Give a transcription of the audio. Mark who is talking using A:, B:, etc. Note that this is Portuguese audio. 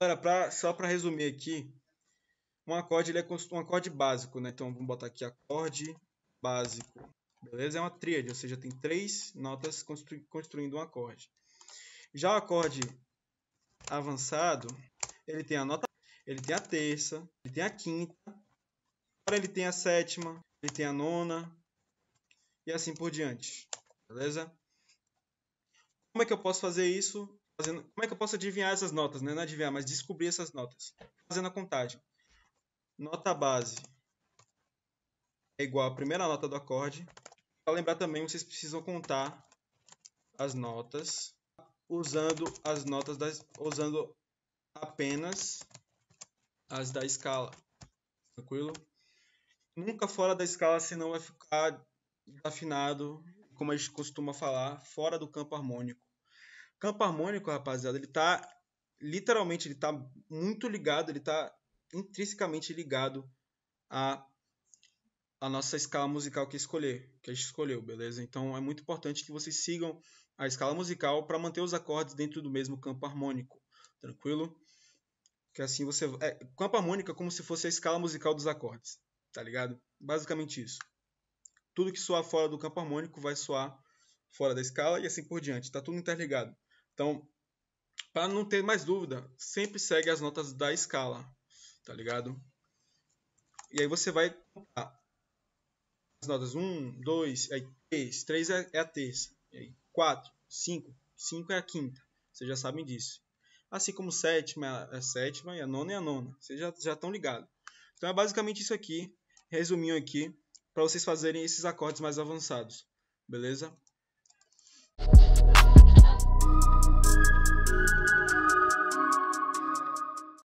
A: Cara, pra, só para resumir aqui, um acorde ele é um acorde básico, né? Então vamos botar aqui acorde básico. Beleza? É uma tríade, ou seja, tem três notas constru, construindo um acorde. Já o acorde avançado, ele tem a nota, ele tem a terça, ele tem a quinta, agora ele tem a sétima, ele tem a nona e assim por diante. Beleza? Como é que eu posso fazer isso? fazendo. Como é que eu posso adivinhar essas notas? Né? Não é adivinhar, mas descobrir essas notas. Fazendo a contagem. Nota base é igual à primeira nota do acorde. Para lembrar também, vocês precisam contar as notas usando as notas das, usando apenas as da escala. Tranquilo? Nunca fora da escala, senão vai ficar afinado, como a gente costuma falar, fora do campo harmônico. Campo harmônico, rapaziada, ele tá literalmente ele tá muito ligado, ele tá intrinsecamente ligado a a nossa escala musical que escolher, que a gente escolheu, beleza? Então é muito importante que vocês sigam a escala musical para manter os acordes dentro do mesmo campo harmônico, tranquilo? Que assim você é, campo harmônico é como se fosse a escala musical dos acordes, tá ligado? Basicamente isso. Tudo que soar fora do campo harmônico vai soar fora da escala e assim por diante, tá tudo interligado. Então, para não ter mais dúvida, sempre segue as notas da escala, tá ligado? E aí você vai as notas 1, 2, 3, 3 é a terça, 4, 5, 5 é a quinta, vocês já sabem disso. Assim como sétima é a sétima e a nona é a nona, vocês já, já estão ligados. Então é basicamente isso aqui, resuminho aqui, para vocês fazerem esses acordes mais avançados, beleza? Música